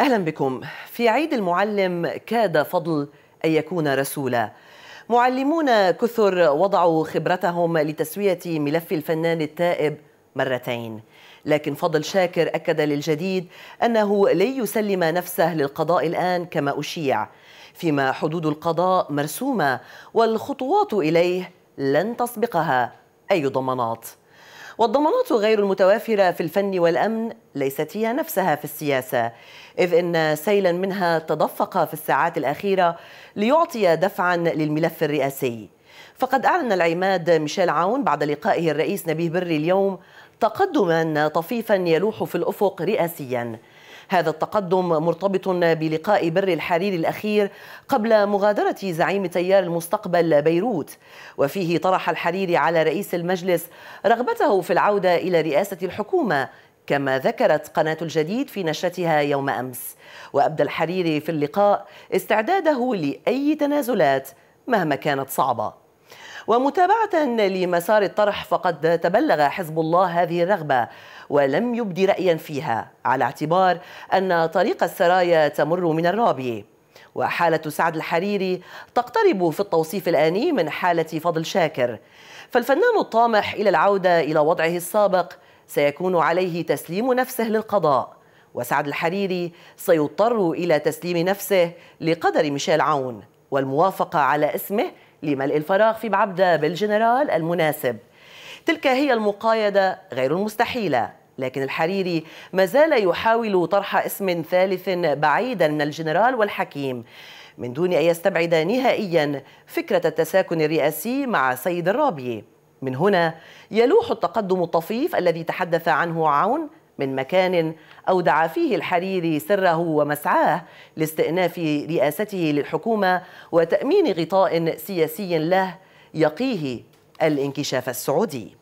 أهلا بكم في عيد المعلم كاد فضل أن يكون رسولا معلمون كثر وضعوا خبرتهم لتسوية ملف الفنان التائب مرتين لكن فضل شاكر أكد للجديد أنه لن يسلم نفسه للقضاء الآن كما أشيع فيما حدود القضاء مرسومة والخطوات إليه لن تسبقها أي ضمانات والضمانات غير المتوافرة في الفن والأمن ليست هي نفسها في السياسة إذ إن سيلا منها تدفق في الساعات الأخيرة ليعطي دفعا للملف الرئاسي فقد أعلن العماد ميشيل عون بعد لقائه الرئيس نبيه بري اليوم تقدما طفيفا يلوح في الأفق رئاسيا هذا التقدم مرتبط بلقاء بر الحريري الأخير قبل مغادرة زعيم تيار المستقبل بيروت وفيه طرح الحريري على رئيس المجلس رغبته في العودة إلى رئاسة الحكومة كما ذكرت قناة الجديد في نشرتها يوم أمس وأبدى الحريري في اللقاء استعداده لأي تنازلات مهما كانت صعبة ومتابعة لمسار الطرح فقد تبلغ حزب الله هذه الرغبة ولم يبدي رأيا فيها على اعتبار أن طريق السرايا تمر من الرابي وحالة سعد الحريري تقترب في التوصيف الآني من حالة فضل شاكر فالفنان الطامح إلى العودة إلى وضعه السابق سيكون عليه تسليم نفسه للقضاء وسعد الحريري سيضطر إلى تسليم نفسه لقدر ميشيل عون والموافقة على اسمه لملء الفراغ في بعبدة بالجنرال المناسب تلك هي المقايدة غير المستحيلة لكن الحريري ما زال يحاول طرح اسم ثالث بعيدا من الجنرال والحكيم من دون أن يستبعد نهائيا فكرة التساكن الرئاسي مع سيد الرابي من هنا يلوح التقدم الطفيف الذي تحدث عنه عون من مكان أودع فيه الحريري سره ومسعاه لاستئناف رئاسته للحكومة وتأمين غطاء سياسي له يقيه الانكشاف السعودي